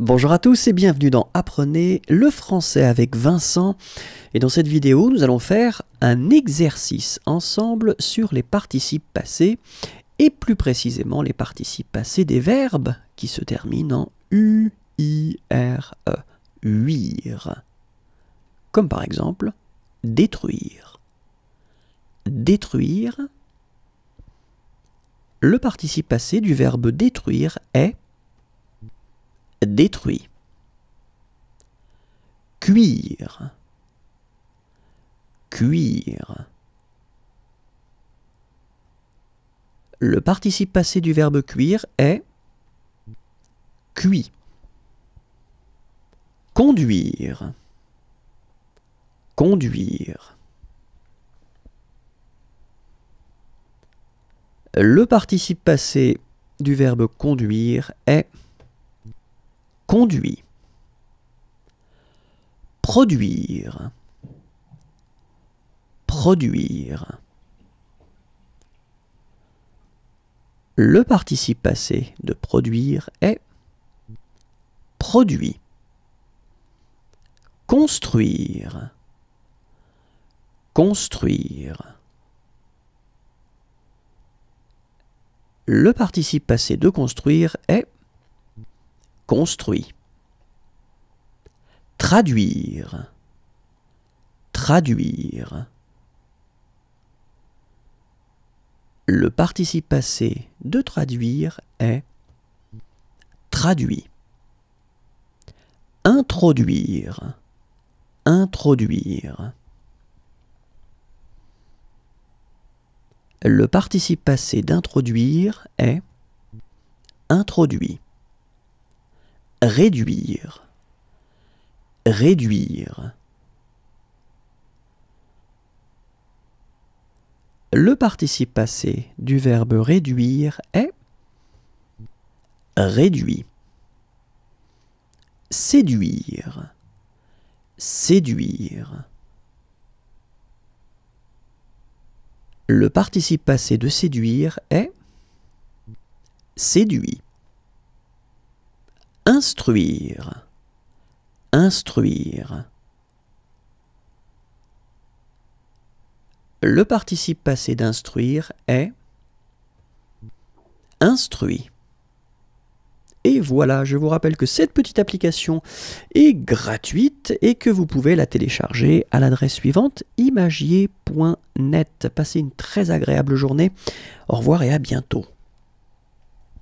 Bonjour à tous et bienvenue dans Apprenez le français avec Vincent. Et dans cette vidéo, nous allons faire un exercice ensemble sur les participes passés et plus précisément les participes passés des verbes qui se terminent en U, I, R, E. Huir. Comme par exemple détruire. Détruire. Le participe passé du verbe détruire est détruit. Cuire, cuire. Le participe passé du verbe cuire est cuit. Conduire, conduire. Le participe passé du verbe conduire est conduit. Produire. Produire. Le participe passé de produire est produit. Construire. Construire. Le participe passé de construire est construit. Traduire. Traduire. Le participe passé de traduire est traduit. Introduire. Introduire. Le participe passé d'introduire est introduit réduire, réduire. Le participe passé du verbe réduire est réduit. Séduire, séduire. Le participe passé de séduire est séduit. Instruire. Instruire. Le participe passé d'instruire est instruit. Et voilà, je vous rappelle que cette petite application est gratuite et que vous pouvez la télécharger à l'adresse suivante imagier.net. Passez une très agréable journée. Au revoir et à bientôt.